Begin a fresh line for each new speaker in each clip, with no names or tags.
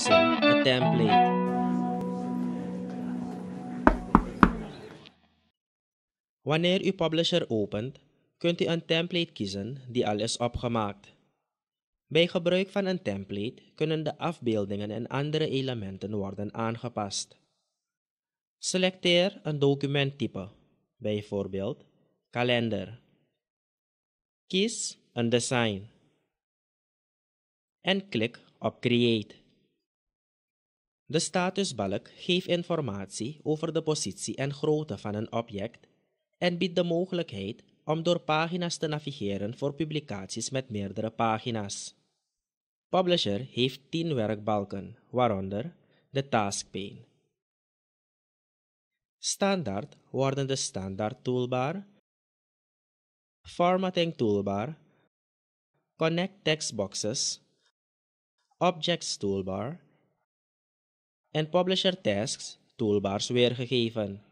using template. Wanneer u publisher opent, kunt u een template kiezen die al is opgemaakt. Bij gebruik van een template kunnen de afbeeldingen en andere elementen worden aangepast. Selecteer een documenttype, bijvoorbeeld kalender. Kies een design en klik op Create. De statusbalk geeft informatie over de positie en grootte van een object en biedt de mogelijkheid om door pagina's te navigeren voor publicaties met meerdere pagina's. Publisher heeft 10 werkbalken, waaronder de taskpane. Standaard worden de standaard toolbar,
formatting toolbar, connect
textboxes, objects toolbar en Publisher Tasks toolbars weergegeven.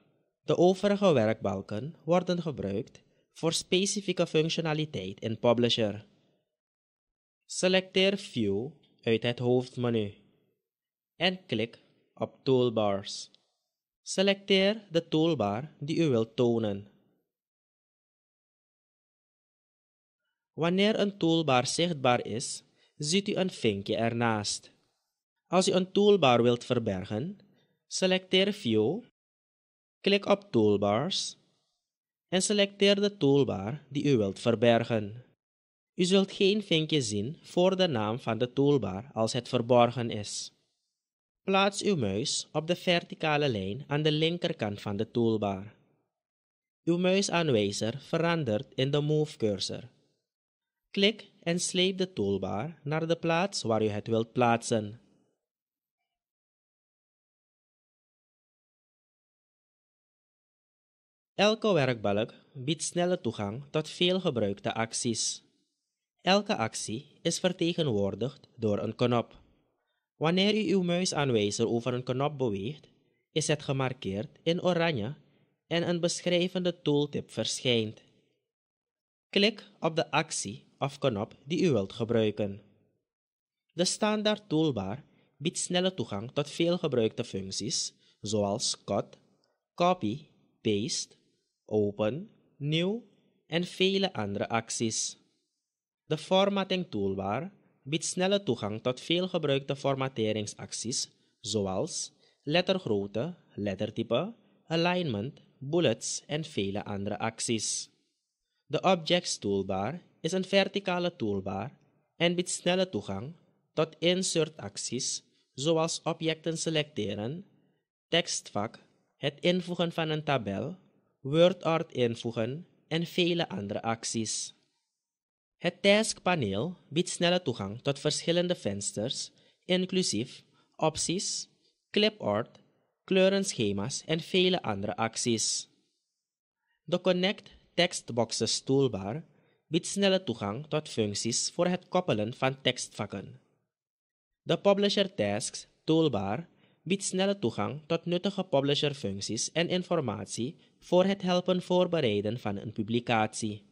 De overige werkbalken worden gebruikt voor specifieke functionaliteit in Publisher. Selecteer View uit het hoofdmenu en klik op Toolbars. Selecteer de toolbar die u wilt tonen.
Wanneer een toolbar zichtbaar
is, ziet u een vinkje ernaast. Als u een toolbar wilt verbergen, selecteer View, klik op Toolbars en selecteer de toolbar die u wilt verbergen. U zult geen vinkje zien voor de naam van de toolbar als het verborgen is. Plaats uw muis op de verticale lijn aan de linkerkant van de toolbar. Uw muisaanwijzer verandert in de Move cursor. Klik en sleep de toolbar naar de plaats waar u het wilt plaatsen.
Elke werkbalk
biedt snelle toegang tot veel gebruikte acties. Elke actie is vertegenwoordigd door een knop. Wanneer u uw muisaanwijzer over een knop beweegt, is het gemarkeerd in oranje en een beschrijvende tooltip verschijnt. Klik op de actie of knop die u wilt gebruiken. De standaard toolbar biedt snelle toegang tot veel gebruikte functies zoals cut, copy, paste, Open, nieuw en vele andere acties. De Formatting Toolbar biedt snelle toegang tot veelgebruikte formateringsacties zoals lettergrootte, lettertype, alignment, bullets en vele andere acties. De Objects Toolbar is een verticale toolbar en biedt snelle toegang tot insert acties zoals objecten selecteren, tekstvak, het invoegen van een tabel WordArt invoegen en vele andere acties. Het taskpaneel biedt snelle toegang tot verschillende vensters, inclusief opties, clipart, kleurenschema's en vele andere acties. De Connect Textboxes toolbar biedt snelle toegang tot functies voor het koppelen van tekstvakken. De Publisher Tasks toolbar biedt snelle toegang tot nuttige publisherfuncties en informatie voor het helpen voorbereiden van een publicatie